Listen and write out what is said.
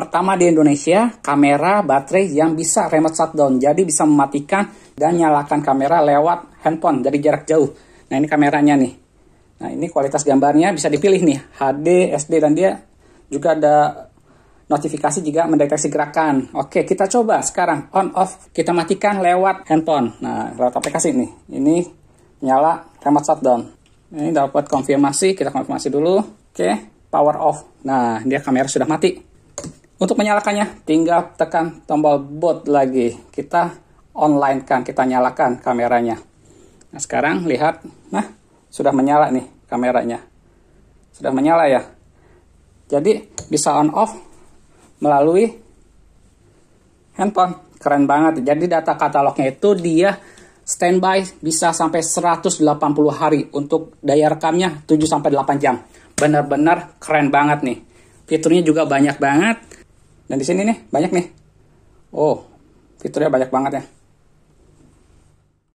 Pertama di Indonesia, kamera baterai yang bisa remote shutdown, jadi bisa mematikan dan nyalakan kamera lewat handphone dari jarak jauh. Nah ini kameranya nih. Nah ini kualitas gambarnya bisa dipilih nih, HD, SD, dan dia juga ada notifikasi jika mendeteksi gerakan. Oke, kita coba sekarang on off kita matikan lewat handphone. Nah, lewat aplikasi nih Ini nyala remote shutdown. Ini dapat konfirmasi, kita konfirmasi dulu. Oke, power off. Nah, dia kamera sudah mati. Untuk menyalakannya, tinggal tekan tombol boot lagi. Kita online kan, kita nyalakan kameranya. Nah, sekarang lihat, nah, sudah menyala nih kameranya. Sudah menyala ya. Jadi, bisa on off melalui handphone. Keren banget. Jadi, data katalognya itu dia standby bisa sampai 180 hari untuk daya rekamnya 7 8 jam. Benar-benar keren banget nih. Fiturnya juga banyak banget dan nah, di sini nih banyak nih. Oh, fiturnya banyak banget ya.